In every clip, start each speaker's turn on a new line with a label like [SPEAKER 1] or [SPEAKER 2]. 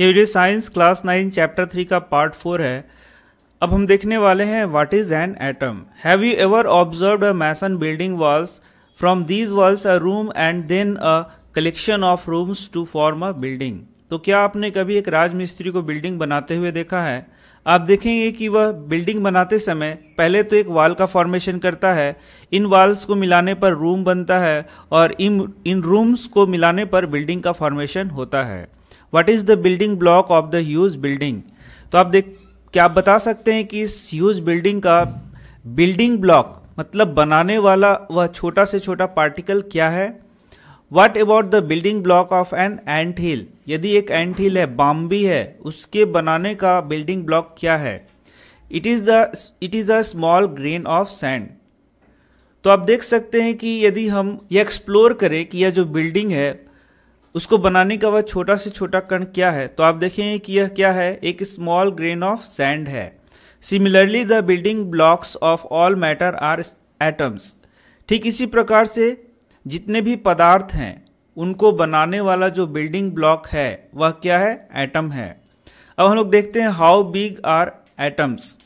[SPEAKER 1] ये video science class nine chapter three का part four है अब हम देखने वाले हैं what is an atom have you ever observe a mason building walls from these walls a room and then a collection of rooms to form a building तो क्या आपने कभी एक राजमिस्त्री को बिल्डिंग बनाते हुए देखा है आप देखेंगे कि वह बिल्डिंग बनाते समय पहले तो एक वाल का फॉर्मेशन करता है इन वाल्स को मिलाने पर रूम बनता है और इन इन रूम्स को मिलाने पर बिल्डिंग का फॉर्मेशन होता है what is the building block of the huge building तो आप देख क्या आप बता सकते हैं कि इस ह्यूज बिल्डिंग का बिल्डिंग ब्लॉक मतलब बनाने वाला वह छोटा से छोटा पार्टिकल क्या है what about the building block of an anthill यदि एक एंट हिल है बॉम्बी है उसके बनाने का बिल्डिंग ब्लॉक क्या है it is the it is a small grain of sand तो आप देख सकते हैं कि यदि हम ये एक्सप्लोर करें कि यह जो बिल्डिंग है उसको बनाने का वह छोटा से छोटा कण क्या है तो आप देखेंगे कि यह क्या है एक स्मॉल ग्रेन ऑफ सैंड है similarly the building blocks of all matter are atoms ठीक इसी प्रकार से जितने भी पदार्थ हैं उनको बनाने वाला जो बिल्डिंग ब्लॉक है वह क्या है एटम है अब हम लोग देखते हैं how big are atoms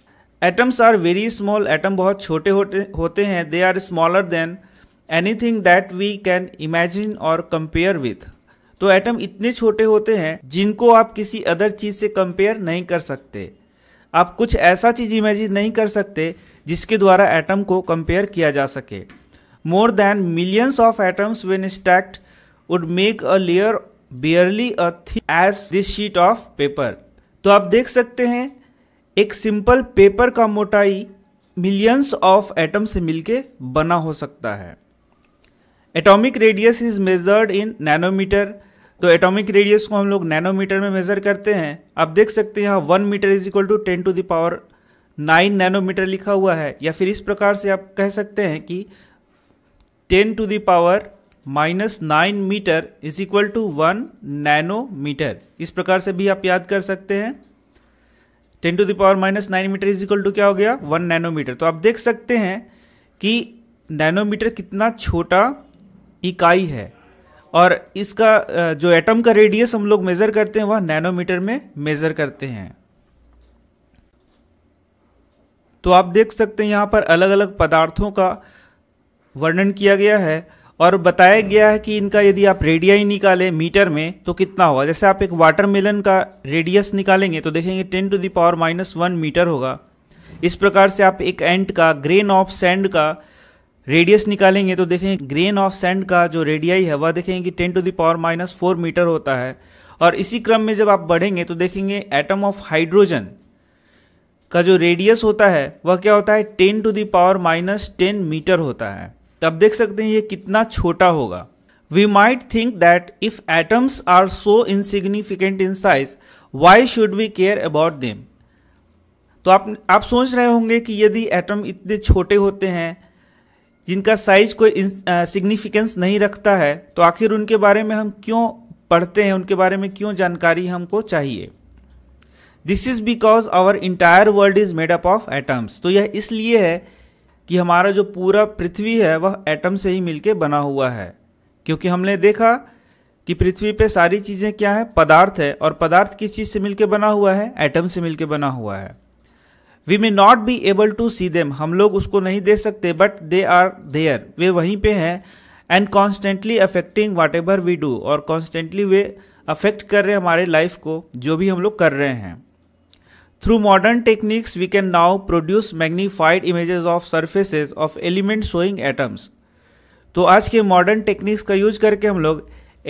[SPEAKER 1] atoms are very small atom बहुत छोटे होते होते हैं they are smaller than anything that we can imagine और कंपेयर विथ तो एटम इतने छोटे होते हैं जिनको आप किसी अदर चीज से कंपेयर नहीं कर सकते आप कुछ ऐसा चीज इमेजिन नहीं कर सकते जिसके द्वारा एटम को कंपेयर किया जा सके more than millions of atoms when stacked would make a layer barely a thick as this sheet of paper तो आप देख सकते हैं एक सिंपल पेपर का मोटाई मिलियंस ऑफ एटम से मिलके बना हो सकता है atomic radius is measured in nanometre तो एटॉमिक रेडियस को हम लोग नैनोमीटर में मेजर करते हैं आप देख सकते हैं यहाँ one metre is equal to ten to the power nine nanometre लिखा हुआ है या फिर इस प्रकार से आप कह सकते हैं कि ten to the power minus nine metre is equal to one nanometre इस प्रकार से भी आप याद कर सकते हैं ten to the power minus nine metre is equal to क्या हो गया वन नैनोमीटर तो आप देख सकते हैं कि नैनोमीटर कितना छोटा इकाई है और इसका जो एटम का रेडियस हम लोग मेज़र करते हैं वह नैनोमीटर में मेज़र करते हैं तो आप देख सकते हैं यहां पर अलग अलग पदार्थों का वर्णन किया गया है और बताया गया है कि इनका यदि आप रेडियाई निकालें मीटर में तो कितना होगा जैसे आप एक वाटरमेलन का रेडियस निकालेंगे तो देखेंगे ten to the power minus one metre होगा इस प्रकार से आप एक एंट का ग्रेन ऑफ सैंड का रेडियस निकालेंगे तो देखें ग्रेन ऑफ सैंड का जो रेडियाई है वह देखेंगे कि ten to the power minus four metre होता है और इसी क्रम में जब आप बढ़ेंगे तो देखेंगे एटम ऑफ हाइड्रोजन का जो रेडियस होता है वह क्या होता है ten to the power minus ten metre होता है तब देख सकते हैं ये कितना छोटा होगा we might think that if atoms are so insignificant in size why should we care about them तो आप आप सोच रहे होंगे कि यदि एटम इतने छोटे होते हैं जिनका साइज कोई सिग्निफिकेंस नहीं रखता है तो आखिर उनके बारे में हम क्यों पढ़ते हैं उनके बारे में क्यों जानकारी हमको चाहिए this is because our entire world is made up of atoms तो यह इसलिए है कि हमारा जो पूरा पृथ्वी है वह एटम से ही मिलकर बना हुआ है क्योंकि हमने देखा कि पृथ्वी पे सारी चीज़ें क्या है पदार्थ है और पदार्थ किस चीज़ से मिलकर बना हुआ है एटम से मिलकर बना हुआ है we may not be able to see them हम लोग उसको नहीं दे सकते बट दे आर देयर वे वहीं पे हैं and constantly affecting whatever we do और कॉन्स्टेंटली वे अफेक्ट कर रहे हैं हमारे लाइफ को जो भी हम लोग कर रहे हैं through modern techniques we can now produce magnified images of surfaces of element showing atoms तो आज के मॉडर्न टेक्निक्स का यूज करके हम लोग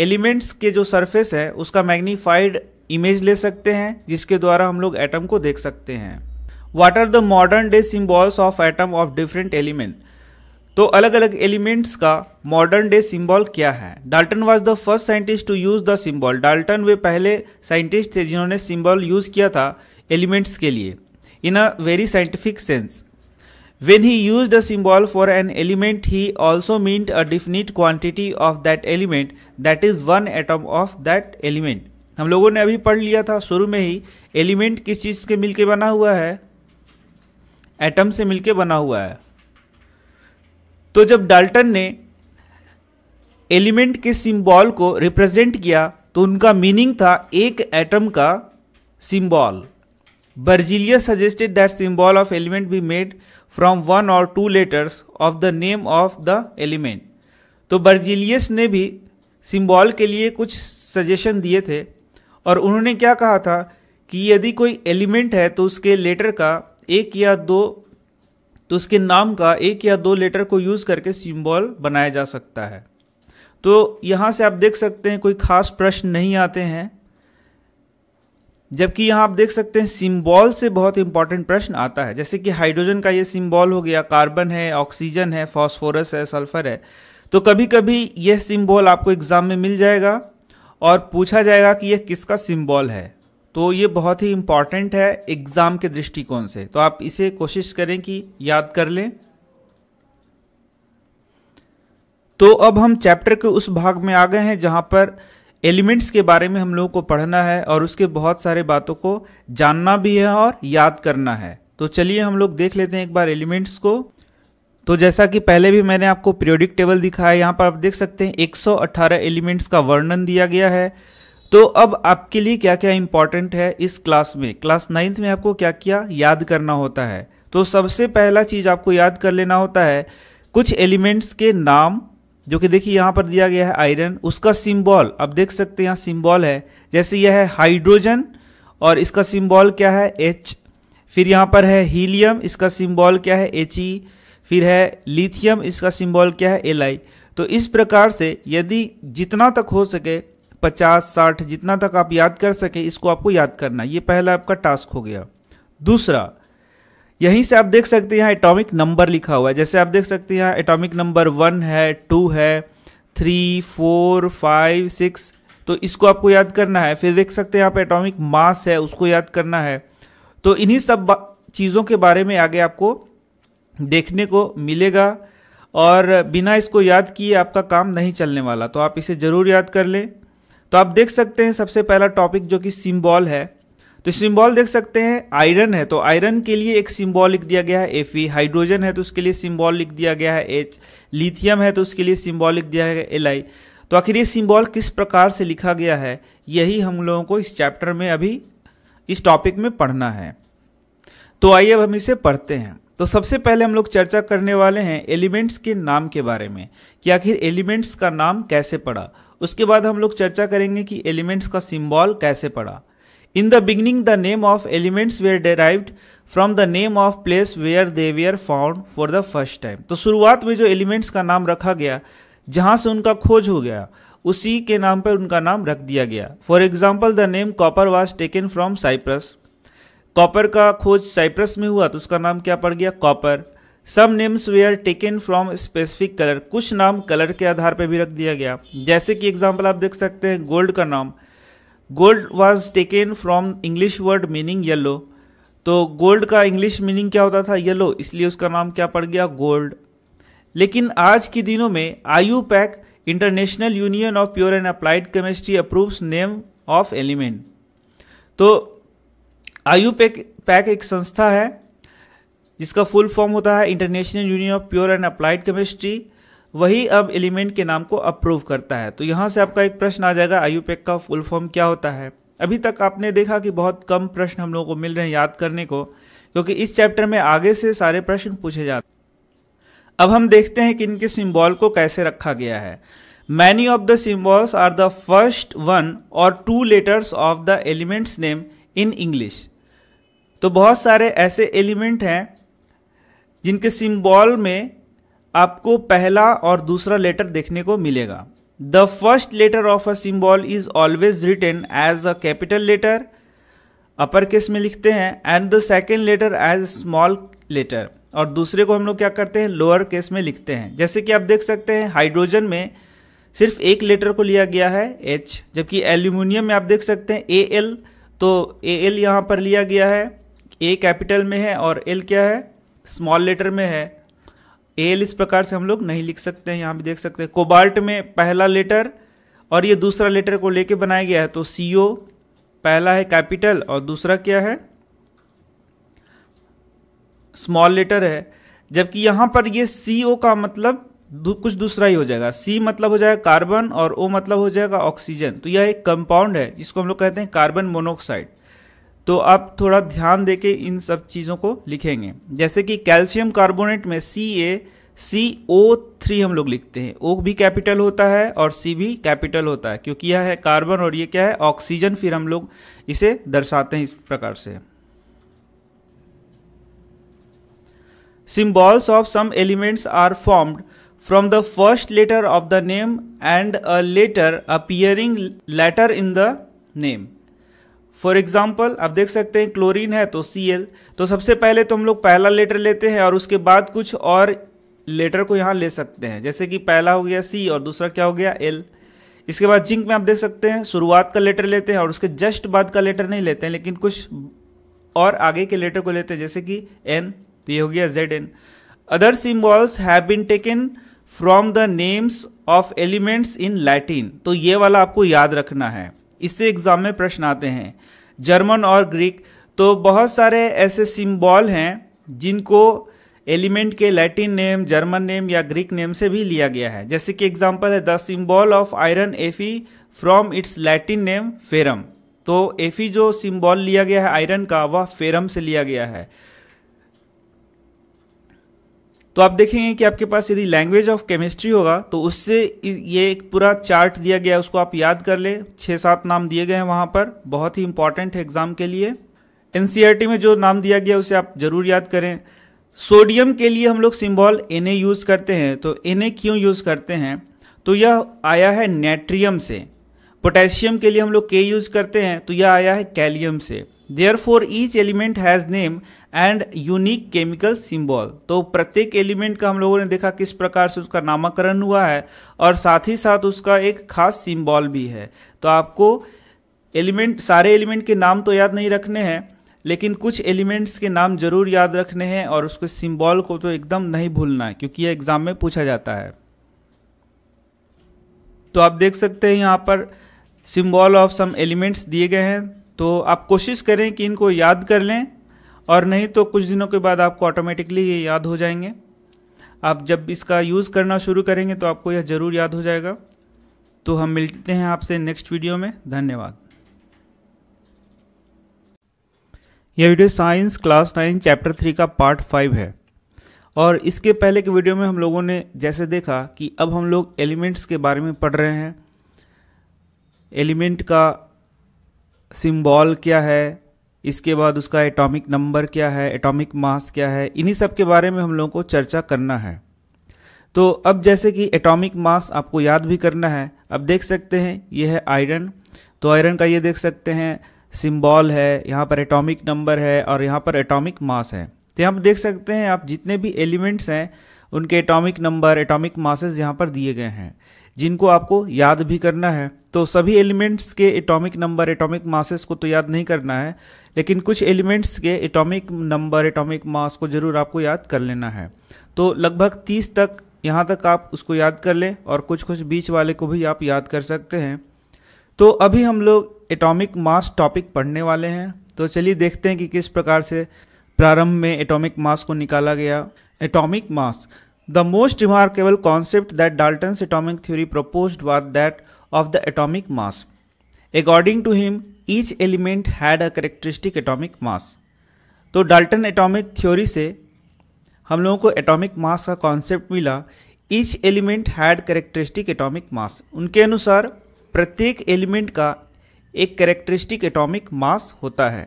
[SPEAKER 1] एलिमेंट्स के जो सरफेस है उसका मैग्नीफाइड इमेज ले सकते हैं जिसके द्वारा हम लोग एटम को देख सकते हैं what are the modern day symbols of atom of different element तो अलग अलग एलिमेंट्स का मॉडर्न डे सिंबल क्या है Dalton was the first scientist to use the symbol Dalton वे पहले साइंटिस्ट थे जिन्होंने सिंबल यूज किया था एलिमेंट्स के लिए in a very scientific sense when he use the symbol for an element he also meant a definite quantity of that element that is one atom of that element हम लोगों ने अभी पढ़ लिया था शुरू में ही एलिमेंट किस चीज़ के मिलके बना हुआ है एटम से मिलकर बना हुआ है तो जब डाल्टन ने एलिमेंट के सिंबल को रिप्रेजेंट किया तो उनका मीनिंग था एक एटम का symbol Berzelius suggested that symbol of element be made from one or two letters of the name of the element तो बर्जिलियस ने भी सिंबल के लिए कुछ सजेशन दिए थे और उन्होंने क्या कहा था कि यदि कोई एलिमेंट है तो उसके लेटर का एक या दो तो उसके नाम का एक या दो लेटर को यूज़ करके सिंबल बनाया जा सकता है तो यहां से आप देख सकते हैं कोई खास प्रश्न नहीं आते हैं जबकि यहाँ आप देख सकते हैं सिम्बॉल से बहुत इंपॉर्टेंट प्रश्न आता है जैसे कि हाइड्रोजन का ये सिम्बॉल हो गया कार्बन है ऑक्सीजन है फॉस्फोरस है सल्फर है तो कभी कभी यह सिम्बॉल आपको एग्जाम में मिल जाएगा और पूछा जाएगा कि यह किसका सिम्बॉल है तो ये बहुत ही इम्पॉर्टेंट है एग्ज़ाम के दृष्टिकोण से तो आप इसे कोशिश करें कि याद कर लें तो अब हम चैप्टर के उस भाग में आ गए हैं जहां पर एलिमेंट्स के बारे में हम लोगों को पढ़ना है और उसके बहुत सारे बातों को जानना भी है और याद करना है तो चलिए हम लोग देख लेते हैं एक बार एलिमेंट्स को तो जैसा कि पहले भी मैंने आपको पीरियोडिक टेबल दिखाया यहाँ पर आप देख सकते हैं 118 एलिमेंट्स का वर्णन दिया गया है तो अब आपके लिए क्या क्या इंपॉर्टेंट है इस क्लास में क्लास नाइन्थ में आपको क्या क्या याद करना होता है तो सबसे पहला चीज़ आपको याद कर लेना होता है कुछ एलिमेंट्स के नाम जो कि देखिए यहाँ पर दिया गया है आयरन उसका सिंबल आप देख सकते हैं यहाँ सिंबल है जैसे यह है हाइड्रोजन और इसका सिंबल क्या है एच फिर यहाँ पर है हीलियम इसका सिंबल क्या है एच ई e। फिर है लिथियम इसका सिंबल क्या है एल आई तो इस प्रकार से यदि जितना तक हो सके पचास साठ जितना तक आप याद कर सकें इसको आपको याद करना ये पहला आपका टास्क हो गया दूसरा यहीं से आप देख सकते हैं यहाँ एटॉमिक नंबर लिखा हुआ है जैसे आप देख सकते हैं यहाँ एटॉमिक नंबर वन है टू है थ्री फोर फाइव सिक्स तो इसको आपको याद करना है फिर देख सकते हैं यहाँ पे एटॉमिक मास है उसको याद करना है तो इन्हीं सब चीज़ों के बारे में आगे आपको देखने को मिलेगा और बिना इसको याद किए आपका काम नहीं चलने वाला तो आप इसे ज़रूर याद कर लें तो आप देख सकते हैं सबसे पहला टॉपिक जो कि सिम्बॉल है तो सिम्बॉल देख सकते हैं आयरन है तो आयरन के लिए एक सिम्बॉल लिख दिया गया है एफ हाइड्रोजन है तो उसके लिए सिम्बॉल लिख दिया गया है एच लिथियम है तो उसके लिए सिम्बॉल लिख दिया गया एल आई तो आखिर ये सिम्बॉल किस प्रकार से लिखा गया है यही हम लोगों को इस चैप्टर में अभी इस टॉपिक में पढ़ना है तो आइए अब हम इसे पढ़ते हैं तो सबसे पहले हम लोग चर्चा करने वाले हैं एलिमेंट्स के नाम के बारे में कि आखिर एलिमेंट्स का नाम कैसे पड़ा उसके बाद हम लोग चर्चा करेंगे कि एलिमेंट्स का सिम्बॉल कैसे पड़ा in the beginning the name of elements were derived from the name of place where they were found for the first time तो शुरुआत में जो एलिमेंट्स का नाम रखा गया जहाँ से उनका खोज हो गया उसी के नाम पर उनका नाम रख दिया गया for example the name copper was taken from Cyprus copper का खोज साइप्रस में हुआ तो उसका नाम क्या पड़ गया copper some names were taken from specific colour कुछ नाम कलर के आधार पर भी रख दिया गया जैसे कि एग्जाम्पल आप देख सकते हैं गोल्ड का नाम gold was taken from English word meaning yellow तो गोल्ड का इंग्लिश मीनिंग क्या होता था येलो इसलिए उसका नाम क्या पड़ गया गोल्ड लेकिन आज के दिनों में IUPAC International Union of Pure and Applied Chemistry approves name of element तो आयु पैक पैक एक संस्था है जिसका फुल फॉर्म होता है International Union of Pure and Applied Chemistry वही अब एलिमेंट के नाम को अप्रूव करता है तो यहाँ से आपका एक प्रश्न आ जाएगा आयुपेक का फुल फॉर्म क्या होता है अभी तक आपने देखा कि बहुत कम प्रश्न हम लोगों को मिल रहे हैं याद करने को क्योंकि इस चैप्टर में आगे से सारे प्रश्न पूछे जाते अब हम देखते हैं कि इनके सिम्बॉल को कैसे रखा गया है many of the symbols are the first one or two letters of the elements name in English तो बहुत सारे ऐसे एलिमेंट हैं जिनके सिंबल में आपको पहला और दूसरा लेटर देखने को मिलेगा the first letter of a symbol is always written as a capital letter upper case में लिखते हैं and the second letter as small letter और दूसरे को हम लोग क्या करते हैं लोअर केस में लिखते हैं जैसे कि आप देख सकते हैं हाइड्रोजन में सिर्फ एक लेटर को लिया गया है एच जबकि एल्यूमिनियम में आप देख सकते हैं ए एल तो ए एल यहाँ पर लिया गया है ए कैपिटल में है और एल क्या है स्मॉल लेटर में है एल इस प्रकार से हम लोग नहीं लिख सकते हैं यहाँ भी देख सकते हैं कोबाल्ट में पहला लेटर और ये दूसरा लेटर को लेके बनाया गया है तो सी ओ पहला है कैपिटल और दूसरा क्या है स्मॉल लेटर है जबकि यहाँ पर ये सी ओ का मतलब दू, कुछ दूसरा ही हो जाएगा सी मतलब हो जाएगा कार्बन और ओ मतलब हो जाएगा ऑक्सीजन तो यह एक कंपाउंड है जिसको हम लोग कहते हैं कार्बन मोनोऑक्साइड तो आप थोड़ा ध्यान दे के इन सब चीज़ों को लिखेंगे जैसे कि कैल्शियम कार्बोनेट में सी ए सी ओ थ्री हम लोग लिखते हैं ओ भी कैपिटल होता है और सी भी कैपिटल होता है क्योंकि यह है कार्बन और ये क्या है ऑक्सीजन फिर हम लोग इसे दर्शाते हैं इस प्रकार से symbols of some elements are formed from the first letter of the name and a letter appearing letter in the name for example आप देख सकते हैं क्लोरीन है तो सी तो सबसे पहले तो हम लोग पहला लेटर लेते हैं और उसके बाद कुछ और लेटर को यहाँ ले सकते हैं जैसे कि पहला हो गया सी और दूसरा क्या हो गया एल इसके बाद जिंक में आप देख सकते हैं शुरुआत का लेटर लेते हैं और उसके जस्ट बाद का लेटर नहीं लेते हैं लेकिन कुछ और आगे के लेटर को लेते हैं जैसे कि एन तो ये हो गया Z N other symbols have been taken from the names of elements in Latin तो ये वाला आपको याद रखना है इससे एग्ज़ाम में प्रश्न आते हैं जर्मन और ग्रीक तो बहुत सारे ऐसे सिम्बॉल हैं जिनको एलिमेंट के लैटिन नेम जर्मन नेम या ग्रीक नेम से भी लिया गया है जैसे कि एग्जाम्पल है the symbol of iron F E from its Latin name ferrum तो एफी जो सिम्बॉल लिया गया है आयरन का वह फेरम से लिया गया है तो आप देखेंगे कि आपके पास यदि लैंग्वेज ऑफ केमिस्ट्री होगा तो उससे ये एक पूरा चार्ट दिया गया उसको आप याद कर ले छः सात नाम दिए गए हैं वहाँ पर बहुत ही इंपॉर्टेंट है एग्जाम के लिए एन e में जो नाम दिया गया उसे आप जरूर याद करें सोडियम के लिए हम लोग सिम्बॉल एन यूज़ करते हैं तो एन क्यों यूज़ करते हैं तो यह आया है नेट्रियम से पोटेशियम के लिए हम लोग के यूज करते हैं तो यह आया है कैलियम से therefore each element has name and unique chemical symbol तो प्रत्येक एलिमेंट का हम लोगों ने देखा किस प्रकार से उसका नामाकरण हुआ है और साथ ही साथ उसका एक खास सिंबल भी है तो आपको एलिमेंट सारे एलिमेंट के नाम तो याद नहीं रखने हैं लेकिन कुछ एलिमेंट्स के नाम जरूर याद रखने हैं और उसके सिंबल को तो एकदम नहीं भूलना है क्योंकि यह एग्जाम में पूछा जाता है तो आप देख सकते हैं यहाँ पर सिम्बॉल ऑफ सम एलिमेंट्स दिए गए हैं तो आप कोशिश करें कि इनको याद कर लें और नहीं तो कुछ दिनों के बाद आपको ऑटोमेटिकली ये याद हो जाएंगे आप जब इसका यूज़ करना शुरू करेंगे तो आपको यह ज़रूर याद हो जाएगा तो हम मिलते हैं आपसे नेक्स्ट वीडियो में धन्यवाद यह video science class nine chapter three का पार्ट फाइव है और इसके पहले के वीडियो में हम लोगों ने जैसे देखा कि अब हम लोग एलिमेंट्स के बारे में पढ़ रहे हैं एलिमेंट का सिंबल क्या है इसके बाद उसका एटॉमिक नंबर क्या है एटॉमिक मास क्या है इन्हीं सब के बारे में हम लोगों को चर्चा करना है तो अब जैसे कि एटॉमिक मास आपको याद भी करना है अब देख सकते हैं ये है आयरन तो आयरन का ये देख सकते हैं सिंबल है यहाँ पर एटॉमिक नंबर है और यहाँ पर एटॉमिक मास है तो यहाँ पर देख सकते हैं आप जितने भी एलिमेंट्स हैं उनके एटॉमिक नंबर एटॉमिक मासेस यहाँ पर दिए गए हैं जिनको आपको याद भी करना है तो सभी एलिमेंट्स के एटॉमिक नंबर एटॉमिक मासेस को तो याद नहीं करना है लेकिन कुछ एलिमेंट्स के एटॉमिक नंबर एटॉमिक मास को ज़रूर आपको याद कर लेना है तो लगभग तीस तक यहाँ तक आप उसको याद कर लें और कुछ कुछ बीच वाले को भी आप याद कर सकते हैं तो अभी हम लोग एटॉमिक मास टॉपिक पढ़ने वाले हैं तो चलिए देखते हैं कि किस प्रकार से प्रारंभ में एटॉमिक मास को निकाला गया atomic mass the most remarkable concept that Dalton atomic theory proposed was that of the atomic mass. According to him, each element had a characteristic atomic mass. तो डाल्टन एटॉमिक थ्योरी से हम लोगों को atomic mass का concept मिला each element had characteristic atomic mass उनके अनुसार प्रत्येक एलिमेंट का एक करेक्टरिस्टिक एटॉमिक मास होता है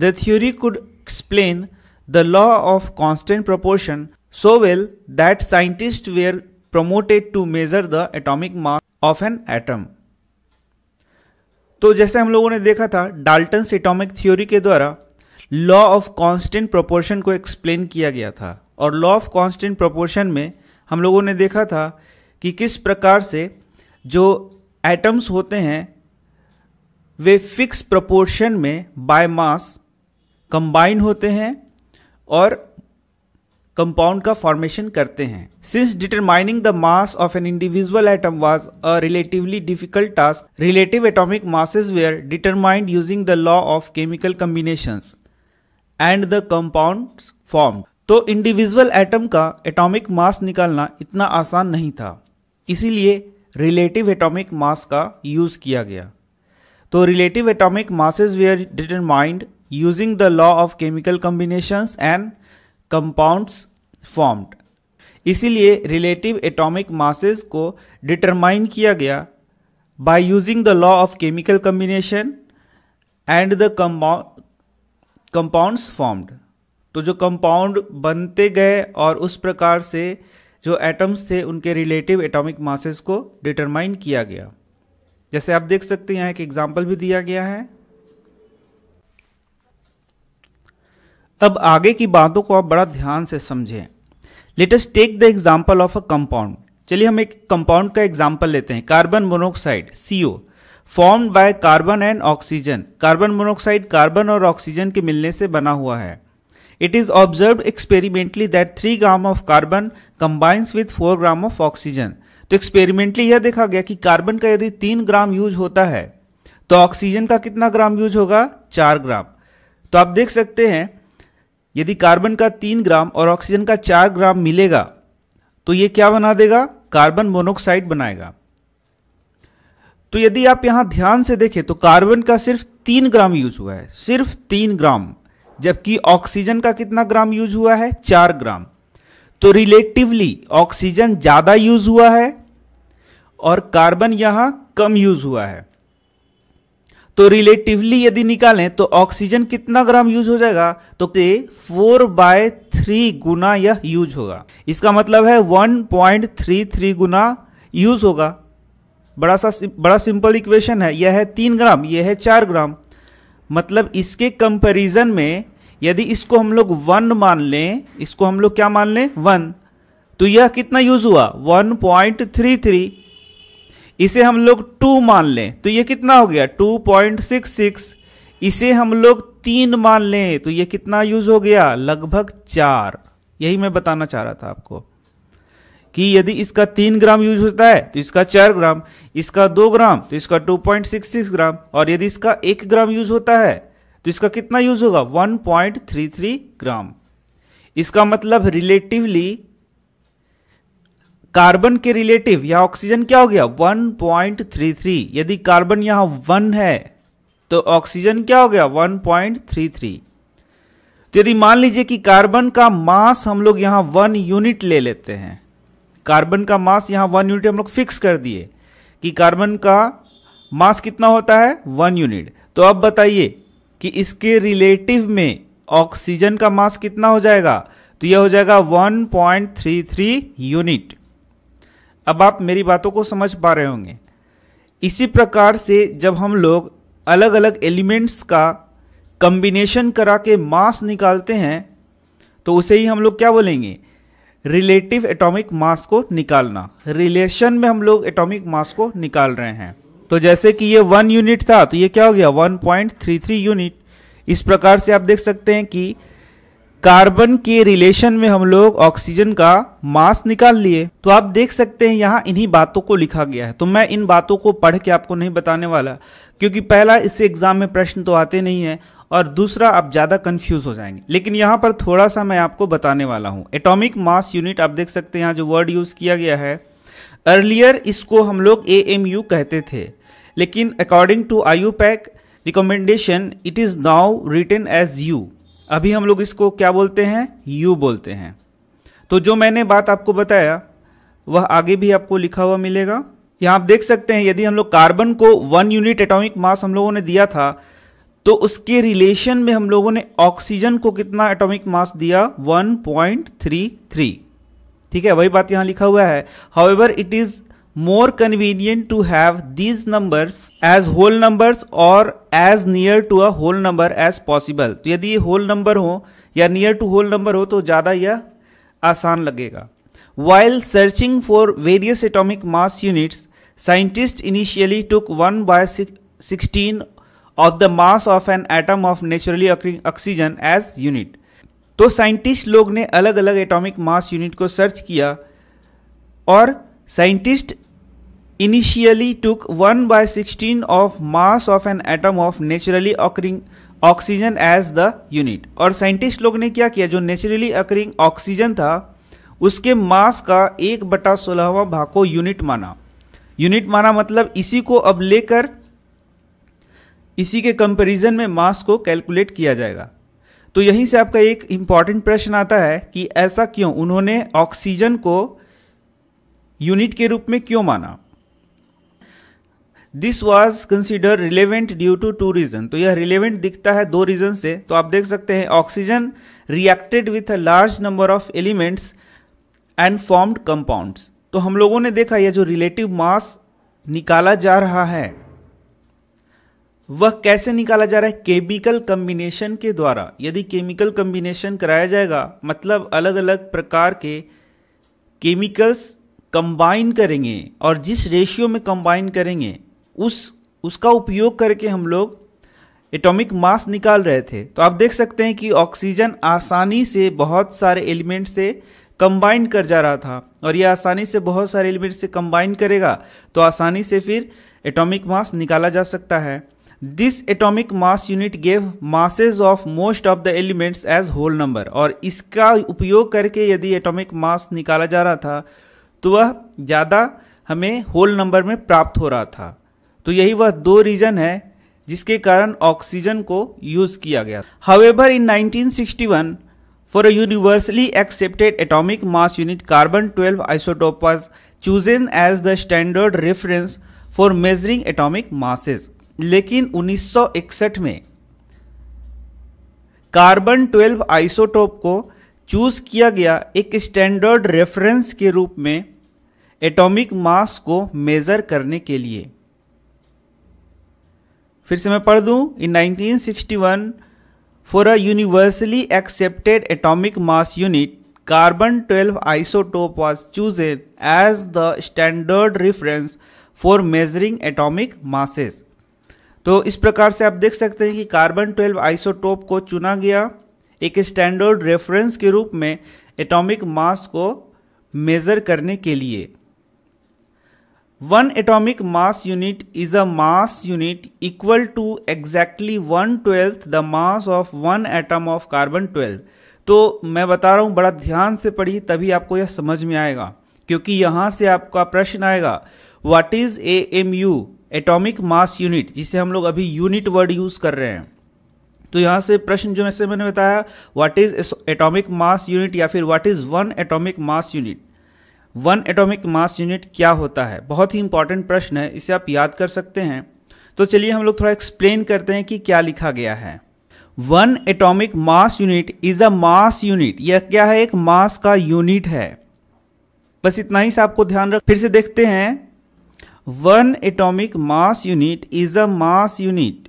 [SPEAKER 1] the theory could explain the law of constant proportion so well that scientist were promoted to measure the atomic mass of an atom तो जैसे हम लोगों ने देखा था डाल्टन एटॉमिक थ्योरी के द्वारा लॉ ऑफ कांस्टेंट प्रोपोर्शन को एक्सप्लेन किया गया था और लॉ ऑफ कांस्टेंट प्रोपोर्शन में हम लोगों ने देखा था कि किस प्रकार से जो एटम्स होते हैं वे फिक्स प्रोपोर्शन में बाय मास कंबाइन होते हैं और कंपाउंड का फॉर्मेशन करते हैं since determining the mass of an individual atom was a relatively difficult task relative atomic masses were determined using the law of chemical combinations and the compound form तो individual atom का atomic mass निकालना इतना आसान नहीं था इसीलिए relative atomic mass का use किया गया तो relative atomic masses were determined using the law of chemical combinations and compounds formed इसीलिए रिलेटिव एटॉमिक मासेस को डिटरमाइन किया गया by using the law of chemical combination and the compounds formed तो जो कंपाउंड बनते गए और उस प्रकार से जो एटम्स थे उनके रिलेटिव एटॉमिक मासेस को डिटरमाइन किया गया जैसे आप देख सकते हैं यहाँ एक एग्जाम्पल भी दिया गया है अब आगे की बातों को आप बड़ा ध्यान से समझें let us take the example of a compound चलिए हम एक कंपाउंड का एग्जाम्पल लेते हैं carbon monoxide CO form by carbon and oxygen carbon monoxide carbon और ऑक्सीजन के मिलने से बना हुआ है it is observe experimentally that three gram of carbon combines with four gram of oxygen तो एक्सपेरिमेंटली यह देखा गया कि कार्बन का यदि तीन ग्राम यूज होता है तो ऑक्सीजन का कितना ग्राम यूज होगा चार ग्राम तो आप देख सकते हैं यदि कार्बन का तीन ग्राम और ऑक्सीजन का चार ग्राम मिलेगा तो ये क्या बना देगा कार्बन मोनोक्साइड बनाएगा तो यदि आप यहां ध्यान से देखें तो कार्बन का सिर्फ तीन ग्राम यूज हुआ है सिर्फ तीन ग्राम जबकि ऑक्सीजन का कितना ग्राम यूज हुआ है चार ग्राम तो रिलेटिवली ऑक्सीजन ज्यादा यूज हुआ है और कार्बन यहां कम यूज हुआ है तो रिलेटिवली यदि निकालें तो ऑक्सीजन कितना ग्राम यूज हो जाएगा तो फोर बाय थ्री गुना यह यूज होगा इसका मतलब है वन पॉइंट थ्री थ्री गुना यूज होगा बड़ा सा बड़ा सिंपल इक्वेशन है यह है तीन ग्राम यह है चार ग्राम मतलब इसके कंपैरिजन में यदि इसको हम लोग वन मान लें इसको हम लोग क्या मान लें वन तो यह कितना यूज हुआ वन पॉइंट थ्री थ्री इसे हम लोग टू मान लें तो ये कितना हो गया टू पॉइंट सिक्स सिक्स इसे हम लोग तीन मान लें तो ये कितना यूज हो गया लगभग चार यही मैं बताना चाह रहा था आपको कि यदि इसका तीन ग्राम यूज होता है तो इसका चार ग्राम इसका दो ग्राम तो इसका two point six six gram और यदि इसका एक ग्राम यूज होता है तो इसका कितना यूज होगा one point three three gram इसका मतलब रिलेटिवली कार्बन के रिलेटिव या ऑक्सीजन क्या हो गया 1.33 यदि कार्बन यहां वन है तो ऑक्सीजन क्या हो गया 1.33 तो यदि मान लीजिए कि कार्बन का मास हम लोग यहां वन यूनिट ले लेते हैं कार्बन का मास यहां वन यूनिट हम लोग फिक्स कर दिए कि कार्बन का मास कितना होता है वन यूनिट तो अब बताइए कि इसके रिलेटिव में ऑक्सीजन का मास कितना हो जाएगा तो यह हो जाएगा 1.33 यूनिट अब आप मेरी बातों को समझ पा रहे होंगे इसी प्रकार से जब हम लोग अलग अलग एलिमेंट्स का कम्बिनेशन करा के मास निकालते हैं तो उसे ही हम लोग क्या बोलेंगे रिलेटिव एटॉमिक मास को निकालना रिलेशन में हम लोग एटॉमिक मास को निकाल रहे हैं तो जैसे कि ये वन यूनिट था तो ये क्या हो गया 1.33 यूनिट इस प्रकार से आप देख सकते हैं कि कार्बन के रिलेशन में हम लोग ऑक्सीजन का मास निकाल लिए तो आप देख सकते हैं यहाँ इन्हीं बातों को लिखा गया है तो मैं इन बातों को पढ़ के आपको नहीं बताने वाला क्योंकि पहला इससे एग्जाम में प्रश्न तो आते नहीं है और दूसरा आप ज़्यादा कंफ्यूज हो जाएंगे लेकिन यहाँ पर थोड़ा सा मैं आपको बताने वाला हूँ एटॉमिक मास यूनिट आप देख सकते हैं यहाँ जो वर्ड यूज़ किया गया है अर्लियर इसको हम लोग ए एम यू कहते थे लेकिन according to IUPAC recommendation it is now written as u अभी हम लोग इसको क्या बोलते हैं यू बोलते हैं तो जो मैंने बात आपको बताया वह आगे भी आपको लिखा हुआ मिलेगा यहां आप देख सकते हैं यदि हम लोग कार्बन को वन यूनिट एटॉमिक मास हम लोगों ने दिया था तो उसके रिलेशन में हम लोगों ने ऑक्सीजन को कितना एटॉमिक मास दिया 1.33 ठीक है वही बात यहां लिखा हुआ है how it is more convenient to have these numbers as whole numbers or as near to a whole number as possible तो यदि ये whole number हो या near to whole number हो तो ज़्यादा यह आसान लगेगा While searching for various atomic mass units, scientists initially took 1 by 16 of the mass of an atom of naturally occurring oxygen as unit. तो साइंटिस्ट लोग ने अलग अलग एटॉमिक मास यूनिट को सर्च किया और scientist initially took 1 by 16 of mass of an atom of naturally occurring oxygen as the unit और scientist लोग ने क्या किया जो नेचुरली अकरिंग ऑक्सीजन था उसके मास का एक बटा सोलहवा भाग को यूनिट माना यूनिट माना मतलब इसी को अब लेकर इसी के कंपैरिजन में मास को कैलकुलेट किया जाएगा तो यहीं से आपका एक इम्पॉर्टेंट प्रश्न आता है कि ऐसा क्यों उन्होंने ऑक्सीजन को यूनिट के रूप में क्यों माना this was consider relevant due to two reason तो यह रिलेवेंट दिखता है दो रीजन से तो आप देख सकते हैं oxygen reacted with a large number of elements and formed compounds तो हम लोगों ने देखा यह जो रिलेटिव मास निकाला जा रहा है वह कैसे निकाला जा रहा है केमिकल कम्बिनेशन के द्वारा यदि केमिकल कम्बिनेशन कराया जाएगा मतलब अलग अलग प्रकार के केमिकल्स कंबाइन करेंगे और जिस रेशियो में कंबाइन करेंगे उस उसका उपयोग करके हम लोग एटॉमिक मास निकाल रहे थे तो आप देख सकते हैं कि ऑक्सीजन आसानी से बहुत सारे एलिमेंट से कंबाइन कर जा रहा था और ये आसानी से बहुत सारे एलिमेंट से कंबाइन करेगा तो आसानी से फिर एटॉमिक मास निकाला जा सकता है this atomic mass unit gave masses of most of the elements as whole number और इसका उपयोग करके यदि एटॉमिक मास निकाला जा रहा था तो वह ज़्यादा हमें होल नंबर में प्राप्त हो रहा था तो यही वह दो रीजन है जिसके कारण ऑक्सीजन को यूज किया गया however in 1961 for a universally accepted atomic mass unit carbon 12 isotope chose chosen as the standard reference for measuring atomic masses लेकिन 1961 में कार्बन 12 आइसोटोप को चूज किया गया एक स्टैंडर्ड रेफरेंस के रूप में एटॉमिक मास को मेजर करने के लिए फिर से मैं पढ़ दूं in 1961 for a universally accepted atomic mass unit carbon 12 isotope was choosed as the standard reference for measuring atomic masses तो इस प्रकार से आप देख सकते हैं कि कार्बन 12 आइसोटोप को चुना गया एक स्टैंडर्ड रेफरेंस के रूप में एटॉमिक मास को मेज़र करने के लिए one atomic mass unit is a mass unit equal to exactly one twelfth the mass of one atom of carbon twelve तो मैं बता रहा हूँ बड़ा ध्यान से पढ़िए तभी आपको यह समझ में आएगा क्योंकि यहाँ से आपका प्रश्न आएगा what is A M U atomic mass unit जिसे हम लोग अभी यूनिट वर्ड यूज़ कर रहे हैं तो यहाँ से प्रश्न जो मैंने बताया what is atomic mass unit या फिर what is one atomic mass unit one atomic mass unit क्या होता है बहुत ही इंपॉर्टेंट प्रश्न है इसे आप याद कर सकते हैं तो चलिए हम लोग थोड़ा एक्सप्लेन करते हैं कि क्या लिखा गया है one atomic mass unit is a mass unit यह क्या है एक मास का यूनिट है बस इतना ही से आपको ध्यान रख फिर से देखते हैं one atomic mass unit is a mass unit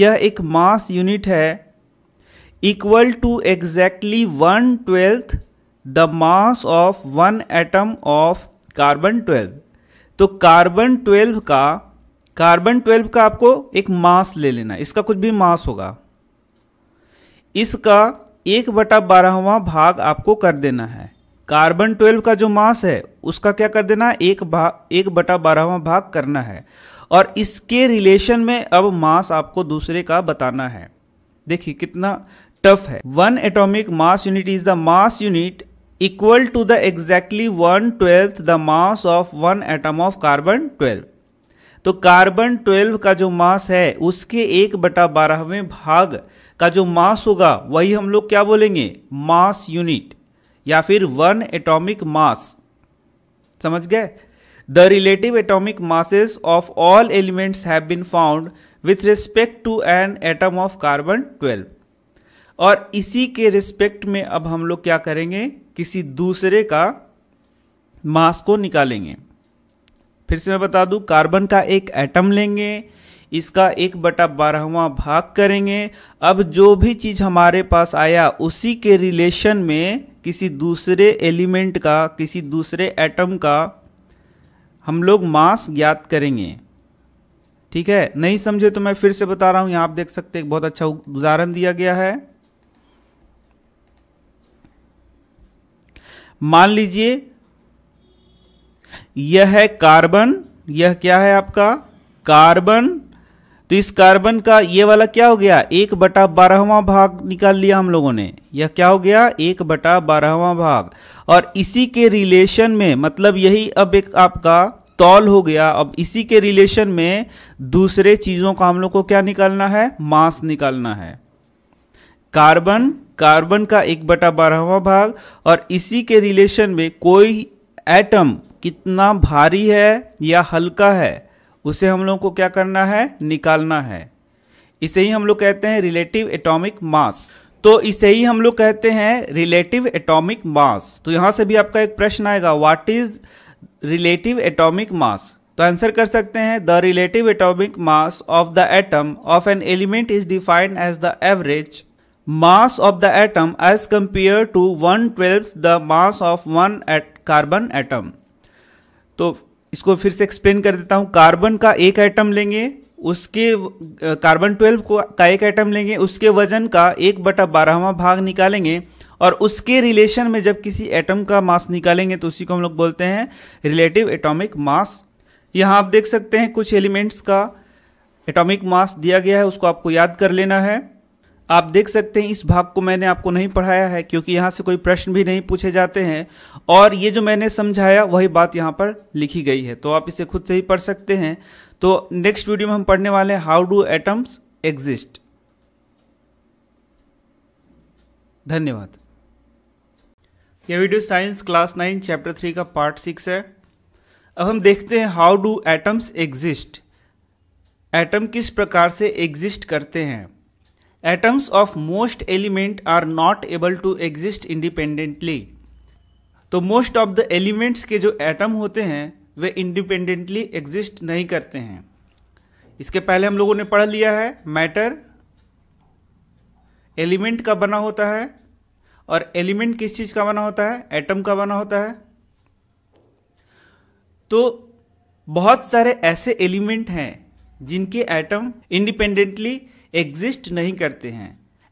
[SPEAKER 1] यह एक मास यूनिट है equal to exactly one twelfth the mass of one atom of carbon twelve तो कार्बन ट्वेल्व का कार्बन ट्वेल्व का आपको एक मास ले लेना इसका कुछ भी मास होगा इसका एक बटा बारहवा भाग आपको कर देना है कार्बन ट्वेल्व का जो मास है उसका क्या कर देना है एक भाग एक बटा बारहवा भाग करना है और इसके रिलेशन में अब मास आपको दूसरे का बताना है देखिए कितना टफ है one atomic mass unit is the mass unit equal to the exactly one twelfth the mass of one atom of carbon twelve तो कार्बन ट्वेल्व का जो मास है उसके एक बटा बारहवें भाग का जो मास होगा वही हम लोग क्या बोलेंगे मास यूनिट या फिर वन एटॉमिक मास समझ गए the relative atomic masses of all elements have been found with respect to an atom of carbon twelve और इसी के रिस्पेक्ट में अब हम लोग क्या करेंगे किसी दूसरे का मास को निकालेंगे फिर से मैं बता दूं कार्बन का एक एटम लेंगे इसका एक बटा बारहवा भाग करेंगे अब जो भी चीज़ हमारे पास आया उसी के रिलेशन में किसी दूसरे एलिमेंट का किसी दूसरे एटम का हम लोग मास ज्ञात करेंगे ठीक है नहीं समझे तो मैं फिर से बता रहा हूँ यहाँ आप देख सकते हैं बहुत अच्छा उदाहरण दिया गया है मान लीजिए यह है कार्बन यह क्या है आपका कार्बन तो इस कार्बन का ये वाला क्या हो गया एक बटा बारहवा भाग निकाल लिया हम लोगों ने यह क्या हो गया एक बटा बारहवा भाग और इसी के रिलेशन में मतलब यही अब एक आपका तौल हो गया अब इसी के रिलेशन में दूसरे चीज़ों का हम लोग को क्या निकालना है मास निकालना है कार्बन कार्बन का एक बटा बारहवा भाग और इसी के रिलेशन में कोई एटम कितना भारी है या हल्का है उसे हम लोग को क्या करना है निकालना है इसे ही हम लोग कहते हैं रिलेटिव एटॉमिक मास तो इसे ही हम लोग कहते हैं रिलेटिव एटॉमिक मास तो यहां से भी आपका एक प्रश्न आएगा what is relative atomic mass तो आंसर कर सकते हैं the relative atomic mass of the atom of an element is defined as the average mass of the atom as compare to one twelfth the mass of one at carbon atom तो इसको फिर से explain कर देता हूँ carbon का एक atom लेंगे उसके कार्बन ट्वेल्व को का एक आइटम लेंगे उसके वजन का एक बटा बारहवा भाग निकालेंगे और उसके रिलेशन में जब किसी एटम का मास निकालेंगे तो उसी को हम लोग बोलते हैं रिलेटिव एटॉमिक मास यहाँ आप देख सकते हैं कुछ एलिमेंट्स का एटॉमिक मास दिया गया है उसको आपको याद कर लेना है आप देख सकते हैं इस भाग को मैंने आपको नहीं पढ़ाया है क्योंकि यहाँ से कोई प्रश्न भी नहीं पूछे जाते हैं और ये जो मैंने समझाया वही बात यहाँ पर लिखी गई है तो आप इसे खुद से ही पढ़ सकते हैं तो नेक्स्ट वीडियो में हम पढ़ने वाले हैं हाउ डू एटम्स एग्जिस्ट धन्यवाद यह video science class nine chapter three का पार्ट सिक्स है अब हम देखते हैं how do atoms exist atom किस प्रकार से एग्जिस्ट करते हैं atoms of most element are not able to exist independently तो मोस्ट ऑफ द एलिमेंट्स के जो एटम होते हैं वे इंडिपेंडेंटली एग्जिस्ट नहीं करते हैं इसके पहले हम लोगों ने पढ़ लिया है मैटर एलिमेंट का बना होता है और एलिमेंट किस चीज़ का बना होता है एटम का बना होता है तो बहुत सारे ऐसे एलिमेंट हैं जिनके एटम इंडिपेंडेंटली एग्जिस्ट नहीं करते हैं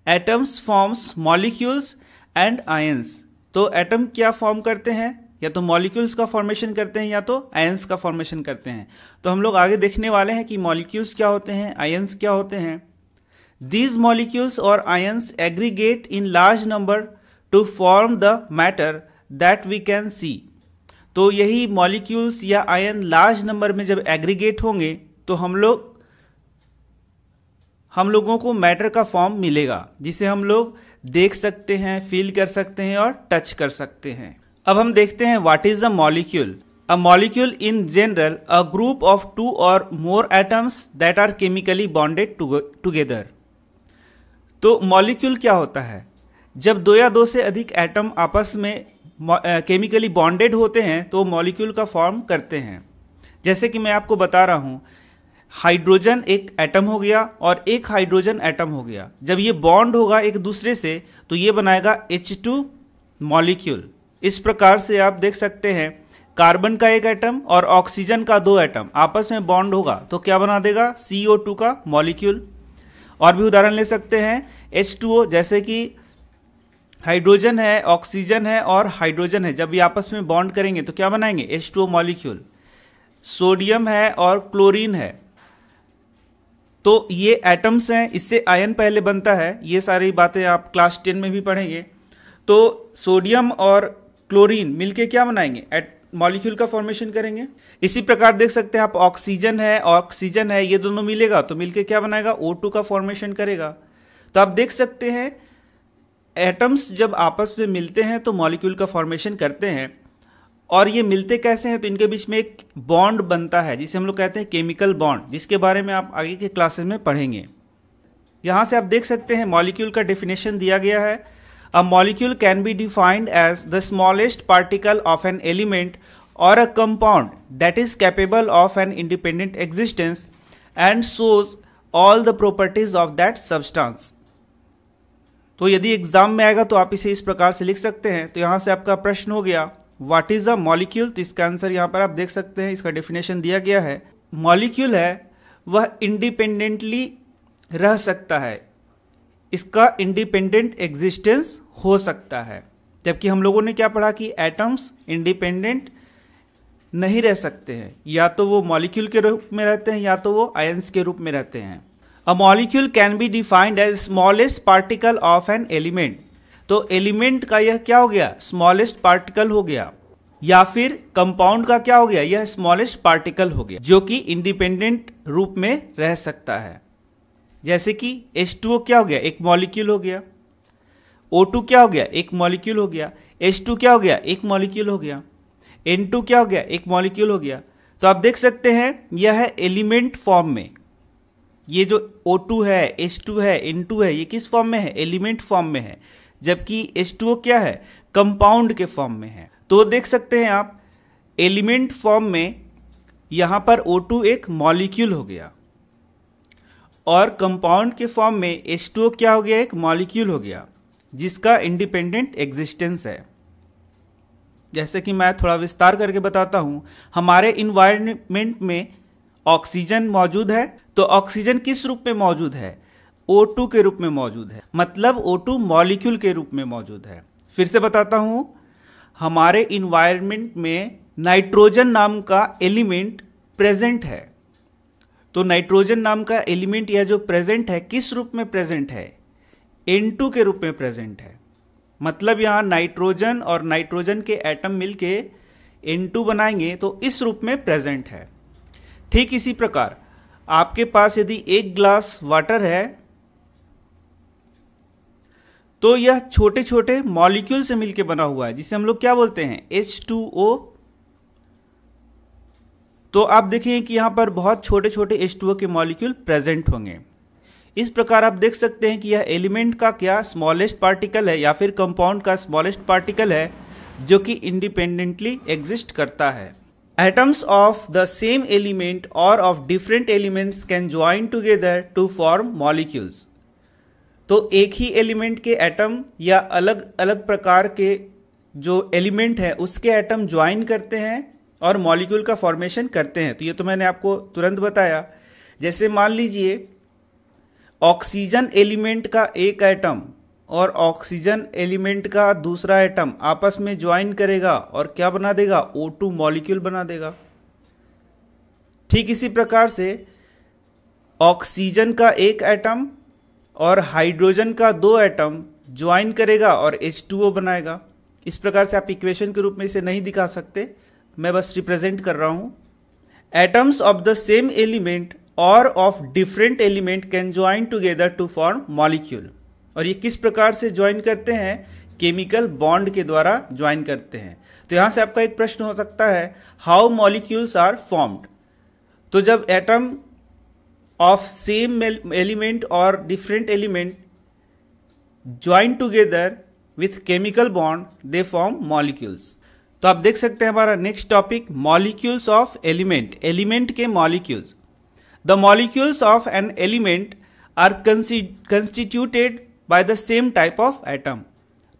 [SPEAKER 1] atoms forms molecules and ions तो एटम क्या फॉर्म करते हैं या तो मॉलिक्यूल्स का फॉर्मेशन करते हैं या तो आयंस का फॉर्मेशन करते हैं तो हम लोग आगे देखने वाले हैं कि मॉलिक्यूल्स क्या होते हैं आयंस क्या होते हैं दीज मॉलिक्यूल्स और ions aggregate in large number to form the matter that we can see तो यही मॉलिक्यूल्स या आयन लार्ज नंबर में जब एग्रीगेट होंगे तो हम लोग हम लोगों को मैटर का फॉर्म मिलेगा जिसे हम लोग देख सकते हैं फील कर सकते हैं और टच कर सकते हैं अब हम देखते हैं what is a molecule a molecule in general a group of two or more atoms that are chemically bonded together तो मॉलिक्यूल क्या होता है जब दो या दो से अधिक एटम आपस में केमिकली बॉन्डेड होते हैं तो मॉलिक्यूल का फॉर्म करते हैं जैसे कि मैं आपको बता रहा हूँ हाइड्रोजन एक एटम हो गया और एक हाइड्रोजन एटम हो गया जब ये बॉन्ड होगा एक दूसरे से तो ये बनाएगा एच टू मॉलिक्यूल इस प्रकार से आप देख सकते हैं कार्बन का एक एटम और ऑक्सीजन का दो एटम आपस में बॉन्ड होगा तो क्या बना देगा CO2 का मॉलिक्यूल और भी उदाहरण ले सकते हैं H2O जैसे कि हाइड्रोजन है ऑक्सीजन है और हाइड्रोजन है जब ये आपस में बॉन्ड करेंगे तो क्या बनाएंगे H2O मॉलिक्यूल सोडियम है और क्लोरीन है तो ये एटम्स हैं इससे आयन पहले बनता है ये सारी बातें आप क्लास टेन में भी पढ़ेंगे तो सोडियम और क्लोरीन मिलके क्या बनाएंगे एट मॉलिक्यूल का फॉर्मेशन करेंगे इसी प्रकार देख सकते हैं आप ऑक्सीजन है ऑक्सीजन है ये दोनों मिलेगा तो मिलके क्या बनाएगा टू का फॉर्मेशन करेगा तो आप देख सकते हैं एटम्स जब आपस में मिलते हैं तो मॉलिक्यूल का फॉर्मेशन करते हैं और ये मिलते कैसे हैं तो इनके बीच में एक बॉन्ड बनता है जिसे हम लोग कहते हैं केमिकल बॉन्ड जिसके बारे में आप आगे के क्लासेस में पढ़ेंगे यहाँ से आप देख सकते हैं मॉलिक्यूल का डेफिनेशन दिया गया है a molecule can be defined as the smallest particle of an element or a compound that is capable of an independent existence and shows all the properties of that substance तो यदि exam में आएगा तो आप इसे इस प्रकार से लिख सकते हैं तो यहां से आपका प्रश्न हो गया व्हाट इज अ मॉलिक्यूल तो इसका आंसर यहाँ पर आप देख सकते हैं इसका डेफिनेशन दिया गया है मॉलिक्यूल है वह इंडिपेंडेंटली रह सकता है इसका इंडिपेंडेंट एग्जिस्टेंस हो सकता है जबकि हम लोगों ने क्या पढ़ा कि एटम्स इंडिपेंडेंट नहीं रह सकते हैं या तो वो मॉलिक्यूल के रूप में रहते हैं या तो वो आयंस के रूप में रहते हैं a molecule can be defined as smallest particle of an element तो एलिमेंट का यह क्या हो गया स्मॉलेस्ट पार्टिकल हो गया या फिर कंपाउंड का क्या हो गया यह स्मॉलेस्ट पार्टिकल हो गया जो कि इंडिपेंडेंट रूप में रह सकता है जैसे कि H2O क्या हो गया एक मॉलिक्यूल हो गया O2 क्या हो गया एक मॉलिक्यूल हो गया H2 क्या हो गया एक मॉलिक्यूल हो गया N2 क्या हो गया एक मॉलिक्यूल हो गया तो आप देख सकते हैं यह है एलिमेंट फॉर्म में ये जो O2 है H2 है N2 है ये किस फॉर्म में है एलिमेंट फॉर्म में है जबकि H2O क्या है कंपाउंड के फॉर्म में है तो देख सकते हैं आप एलिमेंट फॉर्म में यहां पर O2 एक मॉलिक्यूल हो गया और कंपाउंड के फॉर्म में H2O क्या हो गया एक मॉलिक्यूल हो गया जिसका इंडिपेंडेंट एग्जिस्टेंस है जैसे कि मैं थोड़ा विस्तार करके बताता हूं हमारे इन्वायरमेंट में ऑक्सीजन मौजूद है तो ऑक्सीजन किस रूप में मौजूद है O2 के रूप में मौजूद है मतलब O2 मॉलिक्यूल के रूप में मौजूद है फिर से बताता हूँ हमारे इन्वायरमेंट में नाइट्रोजन नाम का एलिमेंट प्रेजेंट है तो नाइट्रोजन नाम का एलिमेंट यह जो प्रेजेंट है किस रूप में प्रेजेंट है N2 के रूप में प्रेजेंट है मतलब यहाँ नाइट्रोजन और नाइट्रोजन के एटम मिलके N2 बनाएंगे तो इस रूप में प्रेजेंट है ठीक इसी प्रकार आपके पास यदि एक ग्लास वाटर है तो यह छोटे छोटे मॉलिक्यूल से मिलकर बना हुआ है जिसे हम लोग क्या बोलते हैं एच टू ओ तो आप देखेंगे कि यहां पर बहुत छोटे छोटे एच टू ओ के मॉलिक्यूल प्रेजेंट होंगे इस प्रकार आप देख सकते हैं कि यह एलिमेंट का क्या स्मॉलेस्ट पार्टिकल है या फिर कंपाउंड का स्मॉलेस्ट पार्टिकल है जो कि इंडिपेंडेंटली एग्जिस्ट करता है atoms of the same element or of different elements can join together to form molecules तो एक ही एलिमेंट के एटम या अलग अलग प्रकार के जो एलिमेंट है उसके एटम ज्वाइन करते हैं और मॉलिक्यूल का फॉर्मेशन करते हैं तो ये तो मैंने आपको तुरंत बताया जैसे मान लीजिए ऑक्सीजन एलिमेंट का एक एटम और ऑक्सीजन एलिमेंट का दूसरा एटम आपस में ज्वाइन करेगा और क्या बना देगा ओ टू मॉलिक्यूल बना देगा ठीक इसी प्रकार से ऑक्सीजन का एक एटम और हाइड्रोजन का दो एटम ज्वाइन करेगा और H2O बनाएगा इस प्रकार से आप इक्वेशन के रूप में इसे नहीं दिखा सकते मैं बस रिप्रेजेंट कर रहा हूं atoms of the same element or of different element can join together to form molecule और ये किस प्रकार से ज्वाइन करते हैं केमिकल बॉन्ड के द्वारा ज्वाइन करते हैं तो यहां से आपका एक प्रश्न हो सकता है हाउ मॉलिक्यूल्स आर फॉर्म्ड तो जब एटम ऑफ सेम एलिमेंट और different element join together with chemical bond they form molecules तो आप देख सकते हैं हमारा next topic molecules of element element के molecules the molecules of an element are constituted by the same type of atom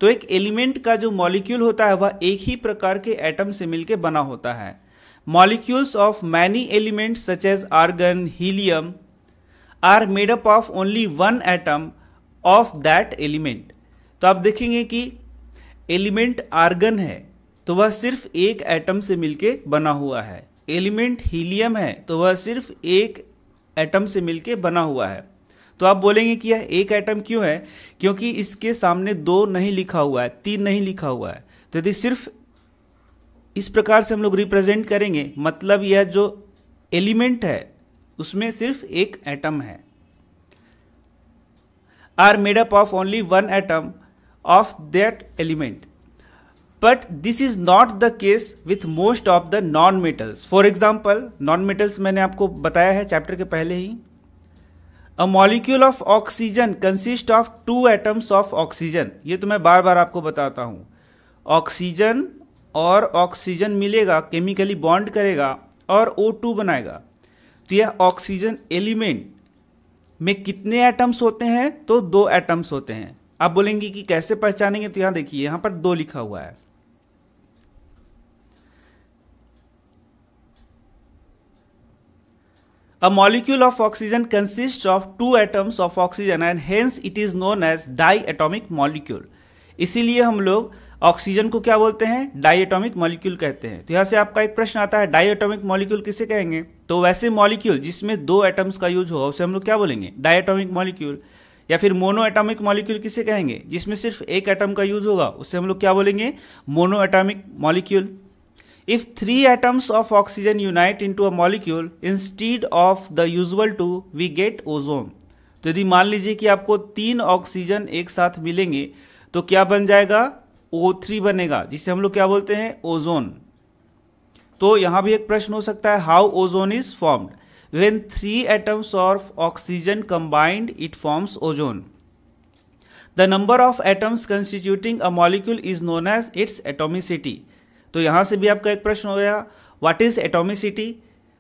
[SPEAKER 1] तो एक एलिमेंट का जो मॉलिक्यूल होता है वह एक ही प्रकार के एटम से मिलकर बना होता है molecules of many element such as argon helium are made up of only one atom of that element तो आप देखेंगे कि एलिमेंट आर्गन है तो वह सिर्फ एक एटम से मिलके बना हुआ है एलिमेंट हीलियम है तो वह सिर्फ एक एटम से मिलके बना हुआ है तो आप बोलेंगे कि यह एक एटम क्यों है क्योंकि इसके सामने दो नहीं लिखा हुआ है तीन नहीं लिखा हुआ है तो यदि सिर्फ इस प्रकार से हम लोग रिप्रेजेंट करेंगे मतलब यह जो एलिमेंट है उसमें सिर्फ एक एटम है are made up of only one atom of that element but this is not the case with most of the non metals for example non metals मैंने आपको बताया है चैप्टर के पहले ही a molecule of oxygen consist of two atoms of oxygen ये तो मैं बार बार आपको बताता हूं ऑक्सीजन और ऑक्सीजन मिलेगा केमिकली बॉन्ड करेगा और O2 बनाएगा तो यह ऑक्सीजन एलिमेंट में कितने एटम्स होते हैं तो दो एटम्स होते हैं आप बोलेंगे कि कैसे पहचानेंगे तो यहां देखिए यहां पर दो लिखा हुआ है a molecule of oxygen consist of two atoms of oxygen and hence it is known as diatomic molecule इसीलिए हम लोग ऑक्सीजन को क्या बोलते हैं डाइएटॉमिक मॉलिक्यूल कहते हैं तो यहां से आपका एक प्रश्न आता है डाइएटॉमिक मॉलिक्यूल किसे कहेंगे तो वैसे मॉलिक्यूल जिसमें दो एटम्स का यूज होगा उसे हम लोग क्या बोलेंगे डायटोमिक मॉलिक्यूल या फिर मोनो एटॉमिक मॉलिक्यूल किसे कहेंगे जिसमें सिर्फ एक एटम का यूज होगा उसे हम लोग क्या बोलेंगे monoatomic molecule if three atoms of oxygen unite into a molecule instead of the usual two we get ozone तो यदि मान लीजिए कि आपको तीन ऑक्सीजन एक साथ मिलेंगे तो क्या बन जाएगा ओ थ्री बनेगा जिसे हम लोग क्या बोलते हैं ओजोन तो यहां भी एक प्रश्न हो सकता है how ozone is formed when three atoms of oxygen combined it forms ozone the number of atoms constituting a molecule is known as its atomicity तो यहां से भी आपका एक प्रश्न हो गया व्हाट इज एटोमिसिटी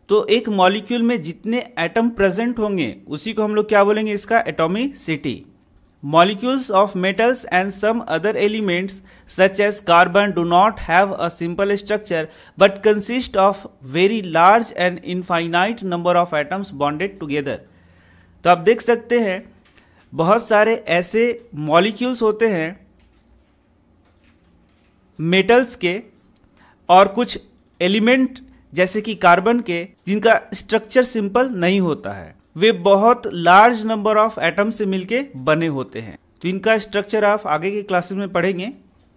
[SPEAKER 1] तो एक मॉलिक्यूल में जितने एटम प्रेजेंट होंगे उसी को हम लोग क्या बोलेंगे इसका atomicity Molecules of metals and some other elements such as carbon do not have a simple structure but consist of very large and infinite number of atoms bonded together. तो आप देख सकते हैं बहुत सारे ऐसे मॉलिक्यूल्स होते हैं मेटल्स के और कुछ एलिमेंट जैसे कि कार्बन के जिनका स्ट्रक्चर सिंपल नहीं होता है वे बहुत लार्ज नंबर ऑफ एटम से मिलके बने होते हैं तो इनका स्ट्रक्चर आप आगे के क्लासेस में पढ़ेंगे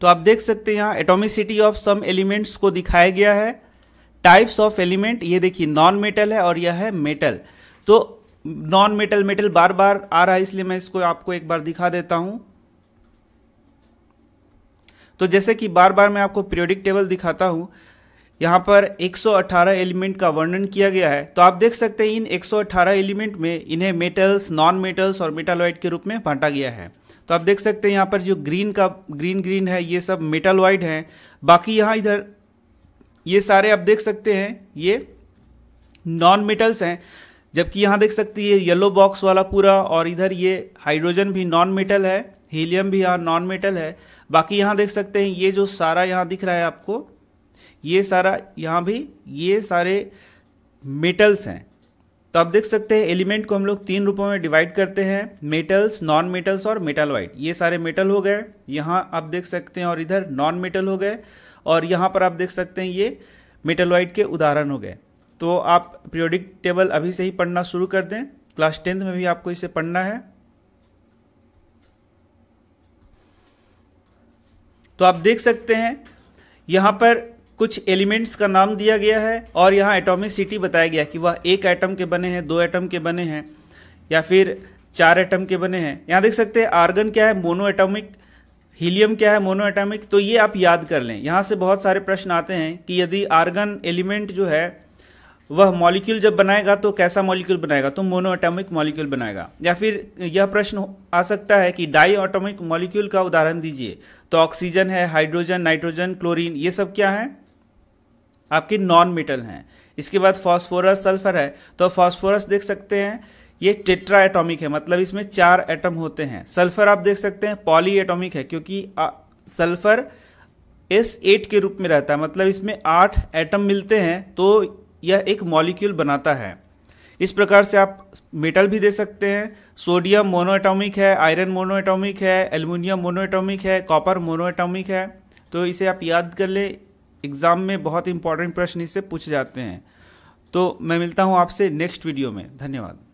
[SPEAKER 1] तो आप देख सकते हैं यहाँ एटोमिसिटी ऑफ सम एलिमेंट्स को दिखाया गया है टाइप्स ऑफ एलिमेंट ये देखिए नॉन मेटल है और यह है मेटल तो नॉन मेटल मेटल बार बार आ रहा है इसलिए मैं इसको आपको एक बार दिखा देता हूं तो जैसे कि बार बार मैं आपको पीरियोडिक टेबल दिखाता हूं यहाँ पर 118 एलिमेंट का वर्णन किया गया है तो आप देख सकते हैं इन 118 एलिमेंट में इन्हें मेटल्स नॉन मेटल्स और मेटालॉइड के रूप में बांटा गया है तो आप देख सकते हैं यहाँ पर जो ग्रीन का ग्रीन ग्रीन है ये सब मेटालॉइड हैं बाकी यहाँ इधर ये सारे आप देख सकते हैं ये नॉन मेटल्स हैं जबकि यहाँ देख सकते ये येलो बॉक्स वाला पूरा और इधर ये हाइड्रोजन भी नॉन मेटल है हीलियम भी यहाँ नॉन मेटल है बाकी यहाँ देख सकते हैं ये जो सारा यहाँ दिख रहा है आपको ये सारा यहाँ भी ये सारे मेटल्स हैं तो आप देख सकते हैं एलिमेंट को हम लोग तीन रूपों में डिवाइड करते हैं मेटल्स नॉन मेटल्स और मेटालॉइड ये सारे मेटल हो गए यहाँ आप देख सकते हैं और इधर नॉन मेटल हो गए और यहाँ पर आप देख सकते हैं ये मेटलॉइड के उदाहरण हो गए तो आप पीरियोडिक टेबल अभी से ही पढ़ना शुरू कर दें क्लास टेंथ में भी आपको इसे पढ़ना है तो आप देख सकते हैं यहाँ पर कुछ एलिमेंट्स का नाम दिया गया है और यहाँ एटोमिसिटी बताया गया कि वह एक एटम के बने हैं दो एटम के बने हैं या फिर चार एटम के बने हैं यहाँ देख सकते हैं आर्गन क्या है मोनो एटॉमिक हीलियम क्या है मोनो एटॉमिक तो ये आप याद कर लें यहाँ से बहुत सारे प्रश्न आते हैं कि यदि आर्गन एलिमेंट जो है वह मॉलिक्यूल जब बनाएगा तो कैसा मॉलिक्यूल बनाएगा तो मोनो एटॉमिक मॉलिक्यूल बनाएगा या फिर यह प्रश्न आ सकता है कि डाई ऑटोमिक मॉलिक्यूल का उदाहरण दीजिए तो ऑक्सीजन है हाइड्रोजन नाइट्रोजन क्लोरीन ये सब क्या है आपकी नॉन मेटल हैं इसके बाद फॉस्फोरस सल्फर है तो फॉस्फोरस देख सकते हैं ये टेट्रा एटॉमिक है मतलब इसमें चार एटम होते हैं सल्फर आप देख सकते हैं पॉली एटॉमिक है क्योंकि सल्फर एस एट के रूप में रहता है मतलब इसमें आठ एटम मिलते हैं तो यह एक मॉलिक्यूल बनाता है इस प्रकार से आप मेटल भी दे सकते हैं सोडियम मोनोएटॉमिक है आयरन मोनोएटॉमिक है एल्यूमिनियम मोनोएटॉमिक है कॉपर मोनोएटॉमिक है तो इसे आप याद कर लें एग्ज़ाम में बहुत इंपॉर्टेंट प्रश्न इससे पूछे जाते हैं तो मैं मिलता हूँ आपसे नेक्स्ट वीडियो में धन्यवाद